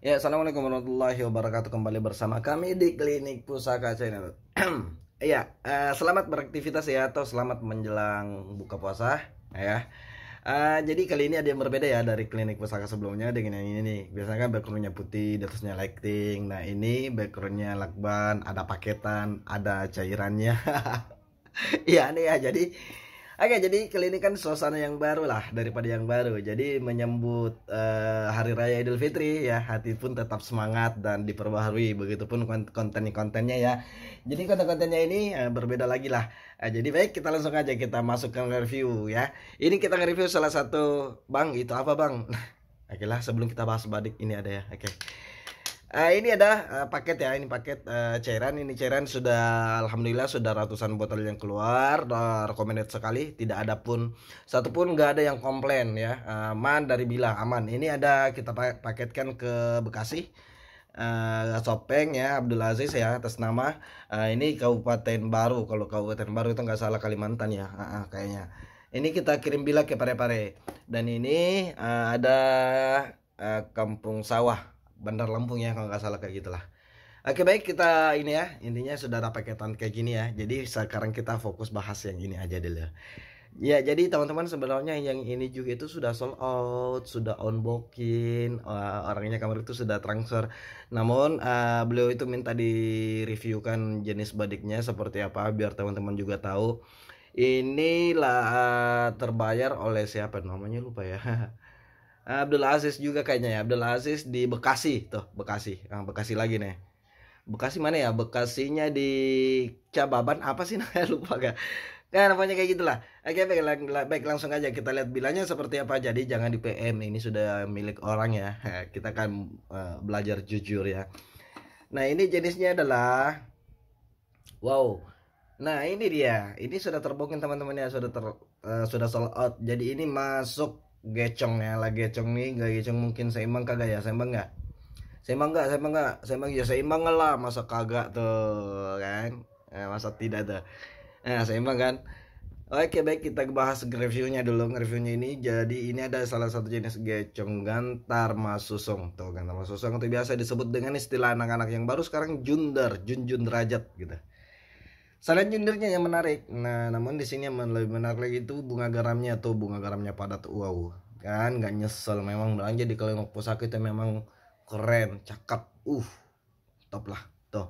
Ya, assalamualaikum warahmatullahi wabarakatuh. Kembali bersama kami di Klinik Pusaka Channel. ya, uh, selamat beraktivitas ya atau selamat menjelang buka puasa, ya. Uh, jadi kali ini ada yang berbeda ya dari Klinik Pusaka sebelumnya dengan yang ini nih. Biasanya kan backgroundnya putih, di atasnya lighting. Nah ini backgroundnya lakban, ada paketan, ada cairannya. Iya nih ya, jadi Oke, jadi kali ini kan suasana yang baru lah daripada yang baru. Jadi menyambut uh, Hari Raya Idul Fitri ya, hati pun tetap semangat dan diperbaharui. Begitupun konten-kontennya ya. Jadi konten-kontennya ini uh, berbeda lagi lah. Uh, jadi baik kita langsung aja kita masukkan review ya. Ini kita nge-review salah satu bang itu apa bang? Oke lah sebelum kita bahas badik ini ada ya. Oke. Okay. Uh, ini ada uh, paket ya, ini paket uh, cairan. Ini cairan sudah alhamdulillah sudah ratusan botol yang keluar, uh, recommended sekali. Tidak ada pun satupun nggak ada yang komplain ya. Uh, aman dari Bila aman. Ini ada kita paketkan ke Bekasi. Uh, Sopeng ya Abdul Aziz ya atas nama uh, ini Kabupaten Baru kalau Kabupaten Baru itu nggak salah Kalimantan ya uh, uh, kayaknya ini kita kirim bila ke Parepare -pare. dan ini uh, ada uh, Kampung Sawah Bandar Lampung ya kalau nggak salah kayak gitulah Oke baik kita ini ya intinya sudah ada paketan kayak gini ya jadi sekarang kita fokus bahas yang ini aja dulu Ya jadi teman-teman sebenarnya yang ini juga itu sudah sold out, sudah unboxing, uh, eh, orangnya kamar itu sudah transfer. Namun uh, beliau itu minta di reviewkan jenis badiknya seperti apa biar teman-teman juga tahu. Inilah eh, terbayar oleh siapa namanya lupa ya. Abdul Aziz juga kayaknya ya Abdul Aziz di Bekasi tuh Bekasi nah, Bekasi lagi nih Bekasi mana ya Bekasinya di Cababan apa sih namanya lupa gak Nah, ya, namanya kayak gitulah. Oke, baik, lang baik langsung aja kita lihat bilanya seperti apa. Jadi jangan di PM, ini sudah milik orang ya. ya kita akan uh, belajar jujur ya. Nah, ini jenisnya adalah wow. Nah, ini dia. Ini sudah terbongkar teman-teman ya, sudah ter uh, sudah sold out. Jadi ini masuk gecong ya lah gecong nih gak gecong mungkin seimbang kagak ya seimbang gak seimbang gak seimbang gak seimbang ya seimbang lah masa kagak tuh kan eh, masa tidak tuh nah seimbang kan Oke baik kita bahas reviewnya dulu reviewnya ini jadi ini ada salah satu jenis gecong gantar masusong tuh gantar masusong itu biasa disebut dengan istilah anak-anak yang baru sekarang junder junjun derajat gitu Selain gendernya yang menarik. Nah, namun di sini yang lebih menarik lagi itu bunga garamnya atau bunga garamnya padat. Wow, kan nggak nyesel. Memang belanja di Kalimok Pusaka itu memang keren, cakep. Uh, top lah tuh.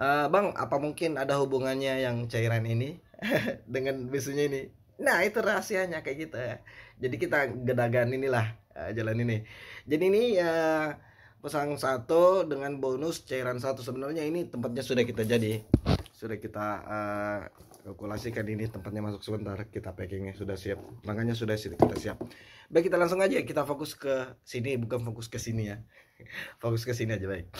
Uh, bang, apa mungkin ada hubungannya yang cairan ini dengan bisunya ini? Nah, itu rahasianya kayak gitu. Ya. Jadi kita gedagan inilah uh, jalan ini. Jadi ini ya uh, satu dengan bonus cairan satu sebenarnya ini tempatnya sudah kita jadi sudah kita uh, eh, kalkulasikan ini tempatnya masuk sebentar kita packingnya sudah siap langkahnya sudah kita siap baik kita langsung aja kita fokus ke sini bukan fokus ke sini ya fokus ke sini aja baik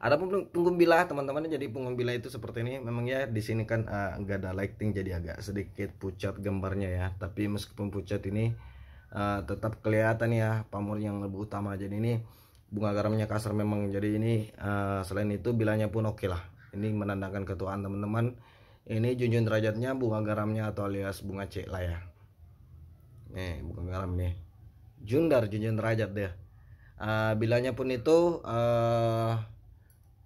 ada pun punggung teman-teman jadi punggung itu seperti ini memang ya di sini kan eh, nggak ada lighting jadi agak sedikit pucat gambarnya ya tapi meskipun pucat ini uh, tetap kelihatan ya pamor yang lebih utama jadi ini bunga garamnya kasar memang jadi ini uh, selain itu bilanya pun oke okay lah ini menandakan ketuaan teman-teman ini junjun derajatnya bunga garamnya atau alias bunga C lah ya nih bunga garam nih jundar junjun derajat deh ah, uh, bilanya pun itu uh,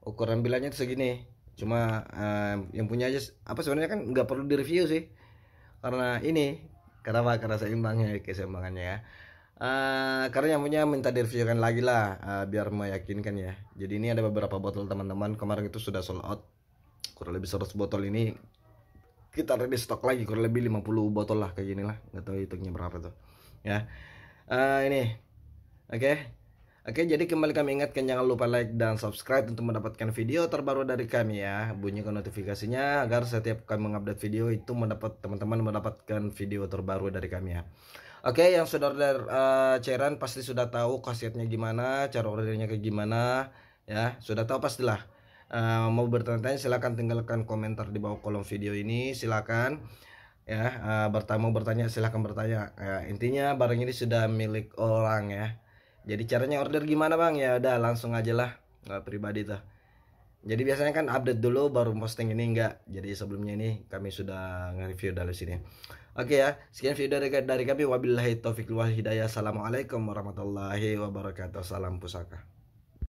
ukuran bilanya itu segini cuma uh, yang punya aja apa sebenarnya kan nggak perlu direview sih karena ini karena apa karena seimbangnya keseimbangannya ya Eh, karena yang punya minta direviewkan lagi lah uh, biar meyakinkan ya. Jadi ini ada beberapa botol teman-teman kemarin itu sudah sold out. Kurang lebih 100 botol ini kita ada di stok lagi kurang lebih 50 botol lah kayak gini lah. Nggak tahu hitungnya berapa tuh. Ya. Uh, ini. Oke. Okay. Oke, jadi kembali kami ingatkan jangan lupa like dan subscribe untuk mendapatkan video terbaru dari kami ya. Bunyikan notifikasinya agar setiap kami mengupdate video itu mendapat teman-teman mendapatkan video terbaru dari kami ya. Oke, okay, yang order uh, cairan pasti sudah tahu khasiatnya gimana, cara ordernya kayak gimana, ya sudah tahu pastilah. Uh, mau bertanya-tanya silahkan tinggalkan komentar di bawah kolom video ini, silahkan ya uh, eh, bertamu bertanya silahkan bertanya. Uh, intinya barang ini sudah milik orang ya. Jadi caranya order gimana bang? Ya udah langsung aja lah uh, pribadi tuh. Jadi biasanya kan update dulu baru posting ini enggak. Jadi sebelumnya ini kami sudah nge-review dari sini. Oke ya, sekian video dari, dari kami. Wabillahi taufiq wal hidayah. Assalamualaikum warahmatullahi wabarakatuh. Salam pusaka.